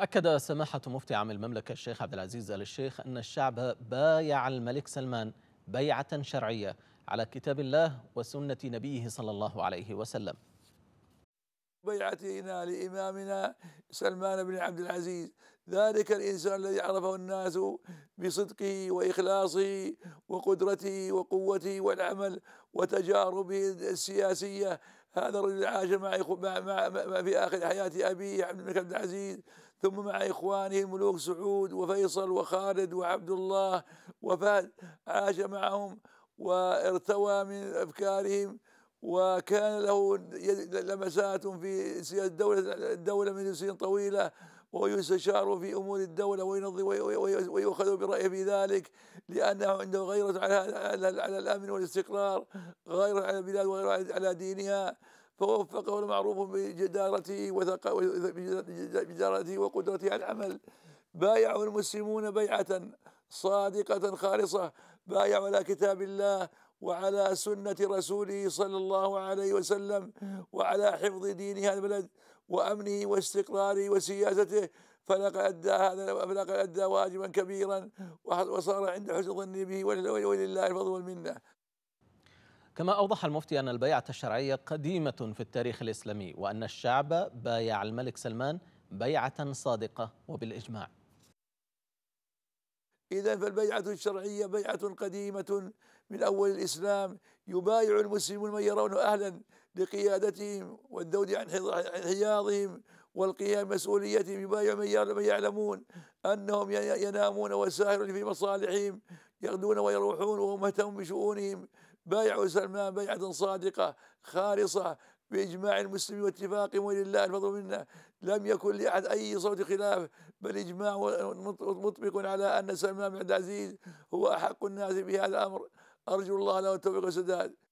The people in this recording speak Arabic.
أكد سماحة مفتي عام المملكة الشيخ عبد العزيز آل الشيخ أن الشعب بايع الملك سلمان بيعة شرعية على كتاب الله وسنة نبيه صلى الله عليه وسلم بيعتنا لإمامنا سلمان بن عبد العزيز ذلك الإنسان الذي عرفه الناس بصدقه وإخلاصه وقدرته وقوته والعمل وتجاربه السياسية هذا الرجل عاش مع, مع, مع, مع في آخر حياة أبيه عبد الملك عبد العزيز ثم مع إخوانه ملوك سعود وفيصل وخالد وعبد الله وفهد عاش معهم وارتوى من أفكارهم وكان له لمسات في سياسة الدولة الدولة من سنين طويلة ويستشار في أمور الدولة وينظم ويؤخذ برأيه في ذلك لأنه عنده غيرة على, على, الأمن والاستقرار غيرة على البلاد وغيرة على دينها فوفقه المعروف بجدارته بجدارته وقدرته على العمل بايعه المسلمون بيعة صادقة خالصة بايعوا على كتاب الله وعلى سنة رسوله صلى الله عليه وسلم وعلى حفظ دين هذا البلد وأمنه واستقراره وسياسته فلقد أدى هذا فلقد أدى واجبا كبيرا وصار عند حسن ظني به ولله الفضل والمنة كما أوضح المفتي أن البيعة الشرعية قديمة في التاريخ الإسلامي وأن الشعب بايع الملك سلمان بيعة صادقة وبالإجماع إذا فالبيعة الشرعية بيعة قديمة من أول الإسلام يبايع المسلمون من يرون أهلا لقيادتهم والذود عن حياضهم والقيام مسؤوليتهم يبايع من يعلمون أنهم ينامون وساهرون في مصالحهم يغدون ويروحون وهم مهتم بشؤونهم بايعوا سلمان بيعة صادقة خالصة بإجماع المسلمين واتفاقهم ولله الفضل منا لم يكن لأحد أي صوت خلاف بل إجماع مطبق على أن سلمان بن عبد العزيز هو أحق الناس بهذا الأمر أرجو الله له التوفيق والسداد